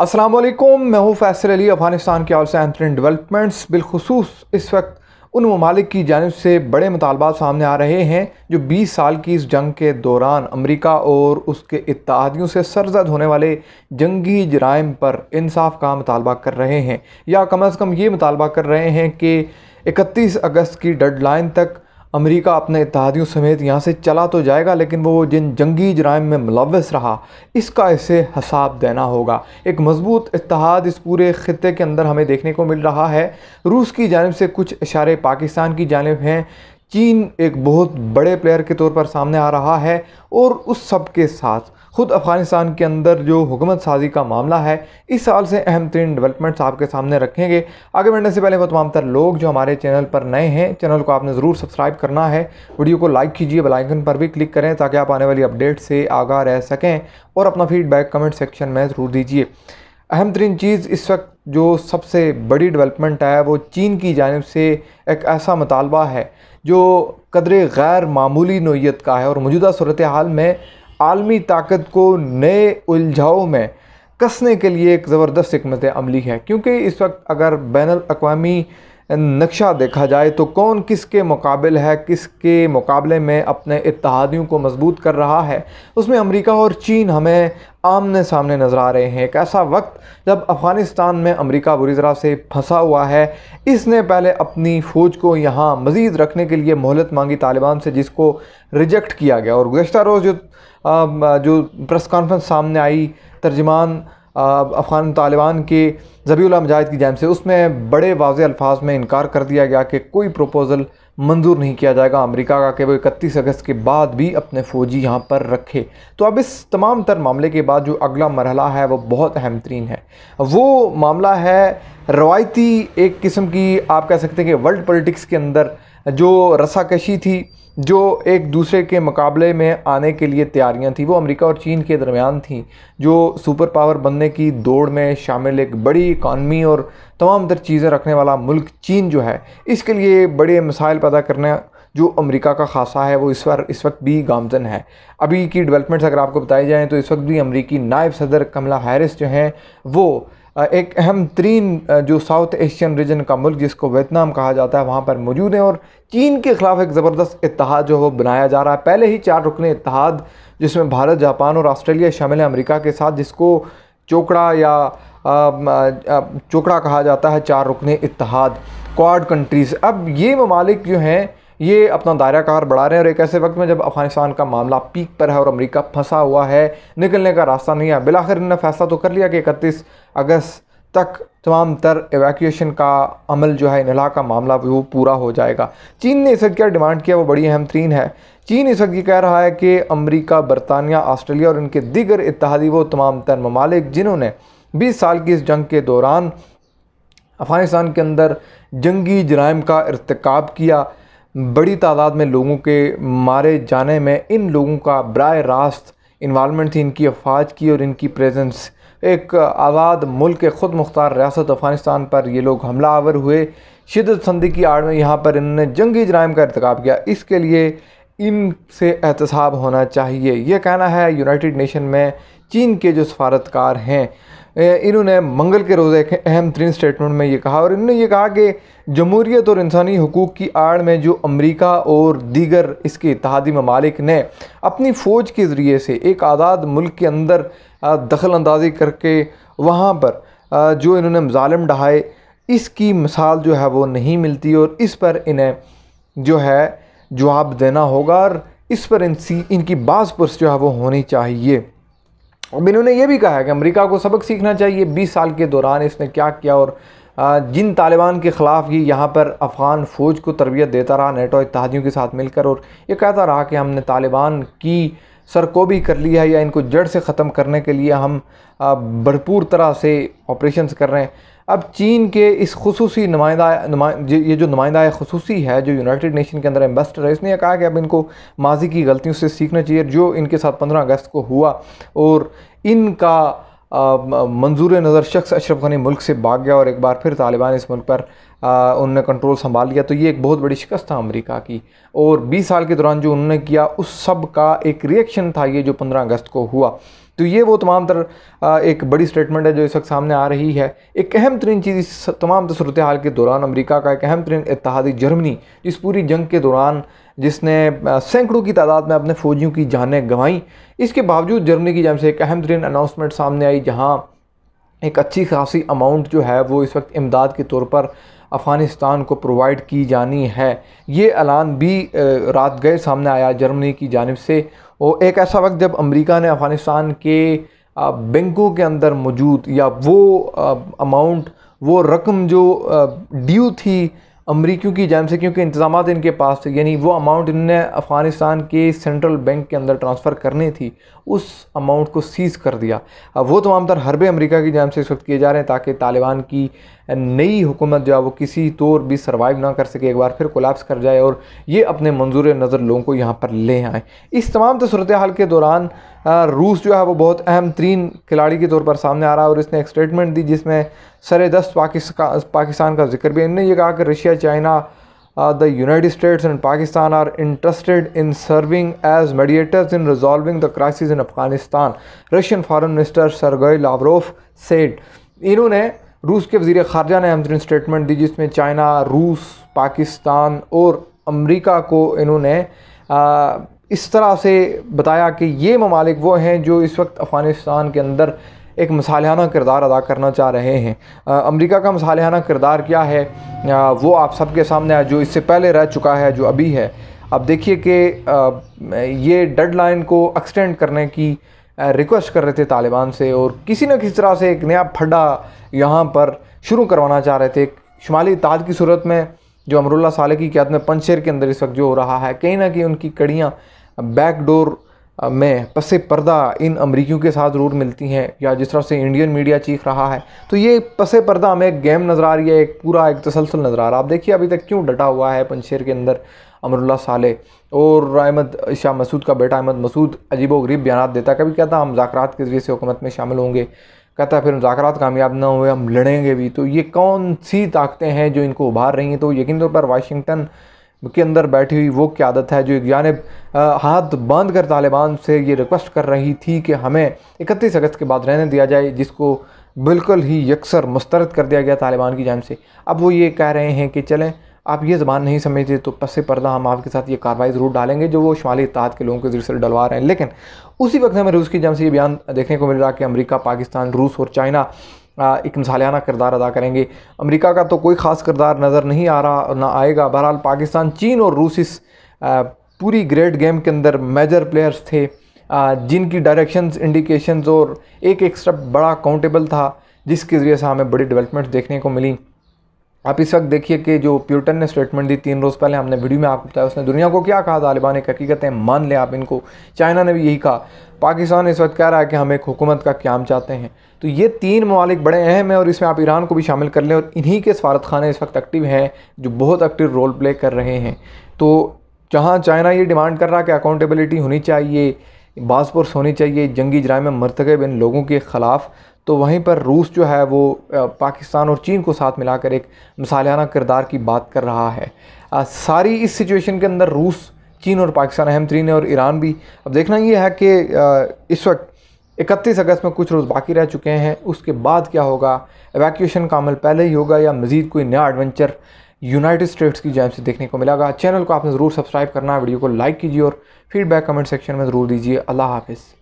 अस्सलाम वालेकुम मैं हूँ फैसल अली अफगानिस्तान के आलसा एंथरन डेवलपमेंट्स बिलखसूस इस वक्त उन ममालिक की जानब से बड़े मुतालबात सामने आ रहे हैं जो 20 साल की इस जंग के दौरान अमरीका और उसके इतहादियों से सरजद होने वाले जंगी जराइम पर इंसाफ का मतालबा कर रहे हैं या कम अज़ कम ये मतालबा कर रहे हैं कि इकतीस अगस्त की डेड लाइन तक अमेरिका अपने इतिहादियों समेत यहाँ से चला तो जाएगा लेकिन वो जिन जंगी जराइम में मुलवस रहा इसका इसे हिसाब देना होगा एक मजबूत इतिहाद इस पूरे ख़त्े के अंदर हमें देखने को मिल रहा है रूस की जानब से कुछ इशारे पाकिस्तान की जानब हैं चीन एक बहुत बड़े प्लेयर के तौर पर सामने आ रहा है और उस सब के साथ ख़ुद अफ़गानिस्तान के अंदर जो हुकूमत साजी का मामला है इस साल से अहम तरीन डेवलपमेंट्स आपके सामने रखेंगे आगे बढ़ने से पहले वो तमाम तर लोग जो हमारे चैनल पर नए हैं चैनल को आपने ज़रूर सब्सक्राइब करना है वीडियो को लाइक कीजिए बेलाइकन पर भी क्लिक करें ताकि आप आने वाली अपडेट से आगा रह सकें और अपना फीडबैक कमेंट सेक्शन में ज़रूर दीजिए अहम तरीन चीज़ इस वक्त जो सबसे बड़ी डेवलपमेंट है वो चीन की जानब से एक ऐसा मुतालबा है जो कदर गैर मामूली नोयत का है और मौजूदा सूरत हाल में आलमी ताकत को नए उलझाओं में कसने के लिए एक ज़बरदस्त हमत अमली है क्योंकि इस वक्त अगर बैन अवी नक्शा देखा जाए तो कौन किसके मुकाबल है किसके मुकाबले में अपने इतिहादियों को मजबूत कर रहा है उसमें अमेरिका और चीन हमें आमने सामने नज़र आ रहे हैं एक ऐसा वक्त जब अफ़गानिस्तान में अमेरिका बुरी तरह से फंसा हुआ है इसने पहले अपनी फ़ौज को यहाँ मज़ीद रखने के लिए मोहलत मांगी तालिबान से जिसको रिजेक्ट किया गया और गुज्त रोज़ जो जो प्रेस कॉन्फ्रेंस सामने आई तर्जमान अफ़गान तालिबान के जबीला मजाहिद की जैम से उसमें बड़े वाज अल्फाज में इनकार कर दिया गया कि कोई प्रपोज़ल मंजूर नहीं किया जाएगा अमेरिका का कि वो इकतीस अगस्त के बाद भी अपने फ़ौजी यहाँ पर रखे तो अब इस तमाम तर मामले के बाद जो अगला मरहला है वो बहुत अहम तरीन है वो मामला है रवायती एक किस्म की आप कह सकते हैं कि वर्ल्ड पॉलिटिक्स के अंदर जो रसाकशी थी जो एक दूसरे के मुकाबले में आने के लिए तैयारियां थी वो अमेरिका और चीन के दरमियान थी जो सुपर पावर बनने की दौड़ में शामिल एक बड़ी इकानमी और तमाम तर चीज़ें रखने वाला मुल्क चीन जो है इसके लिए बड़े मसाइल पैदा करना जो अमेरिका का खासा है वो इस बार इस वक्त भी गामजन है अभी की डेवलपमेंट्स अगर आपको बताई जाएँ तो इस वक्त भी अमरीकी नायब सदर कमला हैरिस जो हैं वो एक अहम तरीन जो साउथ एशियन रीजन का मुल्क जिसको वियतनाम कहा जाता है वहाँ पर मौजूद हैं और चीन के ख़िलाफ़ एक ज़बरदस्त इतिहाद जो वो बनाया जा रहा है पहले ही चार रुकन इतिहाद जिसमें भारत जापान और ऑस्ट्रेलिया शामिल है अमेरिका के साथ जिसको चोकड़ा या चोकड़ा कहा जाता है चार रुकन इतिहाद क्वाड कंट्रीज़ अब ये ममालिक जो हैं ये अपना दायरा कार बढ़ा रहे हैं और एक ऐसे वक्त में जब अफगानिस्तान का मामला पीक पर है और अमरीका फंसा हुआ है निकलने का रास्ता नहीं है बिलाखिर इन्होंने फैसला तो कर लिया कि इकतीस अगस्त तक तमाम तर एवैक्यूशन का अमल जो है इनला का मामला वो पूरा हो जाएगा चीन ने इस वक्त क्या डिमांड किया वो बड़ी अहम तरीन है चीन इस वक्त ये कह रहा है कि अमरीका बरतानिया ऑस्ट्रेलिया और इनके दिगर इतिहादी वो तमाम तर ममालिक जिन्होंने बीस साल की इस जंग के दौरान अफगानिस्तान के अंदर जंगी जराइम का इरतकब किया बड़ी तादाद में लोगों के मारे जाने में इन लोगों का बर रास्त इन्वालमेंट थी इनकी अफवाज की और इनकी प्रेजेंस एक आज़ाद मुल्क के ख़ुद मुख्तार रियासत अफ़गानिस्तान पर ये लोग हमला आवर हुए शिदत संदी की आड़ में यहाँ पर इन्होंने जंगी जराइम का इरतकब किया इसके लिए इनसे एहतसाब होना चाहिए यह कहना है यूनाइटेड नेशन में चीन के जो सफारतकार हैं इन्होंने मंगल के रोज़ एक अहम तरीन स्टेटमेंट में ये कहा और इन्होंने ये कहा कि जमहूरीत और इंसानी हकूक़ की आड़ में जो अमरीका और दीगर इसके इतिहादी ममालिक ने अपनी फ़ौज के ज़रिए से एक आज़ाद मुल्क के अंदर दखल अंदाजी करके वहाँ पर जो इन्होंने मजालम ढहाए इसकी मिसाल जो है वो नहीं मिलती और इस पर इन्हें जो है जवाब देना होगा और इस पर सी इनकी बाज़ पर जो है वो होनी चाहिए अब इन्होंने ये भी कहा है कि अमेरिका को सबक सीखना चाहिए 20 साल के दौरान इसने क्या किया और जिन तालिबान के ख़िलाफ़ ही यहाँ पर अफ़गान फ़ौज को तरबियत देता रहा नेटो इतिहादियों के साथ मिलकर और ये कहता रहा कि हमने तालिबान की सरकोबी कर ली है या इनको जड़ से ख़त्म करने के लिए हम भरपूर तरह से ऑपरेशन कर रहे हैं अब चीन के इस खसूस नुमाइंदा नुमा, ये जो नुमाइंदा खसूसी है जो यूनाइटेड नेशन के अंदर एम्बेसडर है इसने कहा कि अब इनको माजी की गलतियों से सीखना चाहिए जो इनके साथ पंद्रह अगस्त को हुआ और इनका मंजूर नज़र शख्स अशरफ गनी मुल्क से भाग गया और एक बार फिर तालिबान इस मुल्क पर उन्होंने कंट्रोल संभाल लिया तो ये एक बहुत बड़ी शिकस्त था अमरीका की और बीस साल के दौरान जो उन्होंने किया उस सब का एक रिएक्शन था ये जो पंद्रह अगस्त को हुआ तो ये वो तमाम तर एक बड़ी स्टेटमेंट है जो इस वक्त सामने आ रही है एक अहम तरीन चीज़ इस तमाम सूरत हाल के दौरान अमरीका का एक अहम तरीन इतिहादी जर्मनी इस पूरी जंग के दौरान जिसने सैकड़ों की तादाद में अपने फ़ौजियों की जानें गंवाई इसके बावजूद जर्मनी की जानब से एक अहम तरीन अनाउंसमेंट सामने आई जहाँ एक अच्छी खासी अमाउंट जो है वो इस वक्त इमदाद के तौर पर अफ़गानिस्तान को प्रोवाइड की जानी है ये ऐलान भी रात गए सामने आया जर्मनी की जानब से और एक ऐसा वक्त जब अमेरिका ने अफ़गानिस्तान के बैंकों के अंदर मौजूद या वो अमाउंट वो रकम जो ड्यू थी अमरीकियों की जान से क्योंकि इंतजाम इनके पास थे यानी वो अमाउंट इनने अफ़गानिस्तान के सेंट्रल बैंक के अंदर ट्रांसफ़र करने थी उस अमाउंट को सीज़ कर दिया अब वो तमाम तर हरबे अमरीका की जान से इस वक्त किए जा रहे हैं ताकि तालिबान की नई हुकूमत जो है वो किसी तौर भी सर्वाइव ना कर सके एक बार फिर कोलैप्स कर जाए और ये अपने मंजूर नज़र लोगों को यहाँ पर ले आए इस तमाम तो सूरत हाल के दौरान रूस जो है वो बहुत अहम तरीन खिलाड़ी के तौर पर सामने आ रहा है और इसने एक स्टेटमेंट दी जिसमें सर दस्त पाकिस्का पाकिस्तान का जिक्र भी इन्होंने ये कहा कि Russia China the united states and Pakistan are interested in serving as mediators in resolving the crisis in Afghanistan Russian foreign minister Sergei Lavrov said इन्होंने रूस के वजीर खारजा ने हमजन स्टेटमेंट दी जिसमें चाइना रूस पाकिस्तान और अमरीका को इन्होंने इस तरह से बताया कि ये ममालिक वो हैं जो इस वक्त अफ़गानिस्तान के अंदर एक मसालाना किरदार अदा करना चाह रहे हैं अमेरिका का मसालाना किरदार क्या है आ, वो आप सबके सामने है जो इससे पहले रह चुका है जो अभी है अब देखिए कि ये डेड लाइन को एक्सटेंड करने की रिक्वेस्ट कर रहे थे तालिबान से और किसी न किसी तरह से एक नया फड्डा यहाँ पर शुरू करवाना चाह रहे थे शुमाली ताज की सूरत में जो अमरुल्ला साले की क्यादत में पंचेर के अंदर इस वक्त जो हो रहा है कहीं ना कहीं उनकी कड़ियाँ बैकडोर में पसे पर्दा इन अमरीकियों के साथ ज़रूर मिलती हैं या जिस तरह से इंडियन मीडिया चीख रहा है तो ये पसे पर्दा हमें एक गेम नज़र आ रही है एक पूरा एक तसलसल नज़र आ रहा है आप देखिए अभी तक क्यों डटा हुआ है पंचेर के अंदर अमरुल्ला साले और अहमद शाह मसूद का बेटा अहमद मसूद अजीब वरीब बयान देता कभी कहता हम मुजात के ज़रिए से हुकूमत में शामिल होंगे कहता फिर मुजात कामयाब ना हुए हम लड़ेंगे भी तो ये कौन सी ताकतें हैं जो इनको उभार रही हैं तो यकीन तौर पर वाशिंगटन के अंदर बैठी हुई वो क्यादत है जो एक जानब हाथ बांध कर तालिबान से ये रिक्वेस्ट कर रही थी कि हमें इकतीस अगस्त के बाद रहने दिया जाए जिसको बिल्कुल ही यकसर मुस्तरद कर दिया गया तालिबान की जान से अब वो ये कह रहे हैं कि चलें आप ये जबान नहीं समझिए तो पस पर्दा हम आपके साथ ये कार्रवाई ज़रूर डालेंगे जो वो शुमाली इतिहाद के लोगों के जरिए से डलवा रहे हैं लेकिन उसी वक्त हमें रूस की जम से ये बयान देखने को मिल रहा कि अमरीका पाकिस्तान रूस और चाइना एक मसालाना किरदार अदा करेंगे अमरीका का तो कोई ख़ास किरदार नज़र नहीं आ रहा ना आएगा बहरहाल पाकिस्तान चीन और रूस इस पूरी ग्रेट गेम के अंदर मेजर प्लेयर्स थे जिनकी डायरेक्शंस इंडिकेशंस और एक एक स्टेप बड़ा काउंटेबल था जिसके ज़रिए से हमें बड़ी डेवलपमेंट्स देखने को मिली आप इस वक्त देखिए कि जो प्यूटन ने स्टेटमेंट दी तीन रोज़ पहले हमने वीडियो में आपको बताया उसने दुनिया को क्या कहा तालिबान एक हकीकत है मान लें आप इनको चाइना ने भी यही कहा पाकिस्तान इस वक्त कह रहा है कि हम एक हुकूमत का क्याम चाहते हैं तो ये तीन ममालिक बड़े अहम हैं और इसमें आप ईरान को भी शामिल कर लें और इन्हीं के सफारत खाने इस वक्त एक्टिव हैं जो बहुत एक्टिव रोल प्ले कर रहे हैं तो जहाँ चाइना ये डिमांड कर रहा है कि अकाउंटेबिलिटी होनी चाहिए बासपोर्स होनी चाहिए जंगी जराय में मरतकब इन लोगों के ख़िलाफ़ तो वहीं पर रूस जो है वो पाकिस्तान और चीन को साथ मिलाकर एक मिसालाना किरदार की बात कर रहा है सारी इस सिचुएशन के अंदर रूस चीन और पाकिस्तान अहम तरीन है और ईरान भी अब देखना ये है कि इस वक्त इकतीस अगस्त में कुछ रोज़ बाकी रह चुके हैं उसके बाद क्या होगा एवैक्यूशन का अमल पहले ही होगा या मज़ीद कोई नया एडवेंचर यूनाइटेड स्टेट्स की जैम से देखने को मिलेगा चैनल को आपने ज़रूर सब्सक्राइब करना वीडियो को लाइक कीजिए और फीडबैक कमेंट सेक्शन में ज़रूर दीजिए अल्लाह हाफिज़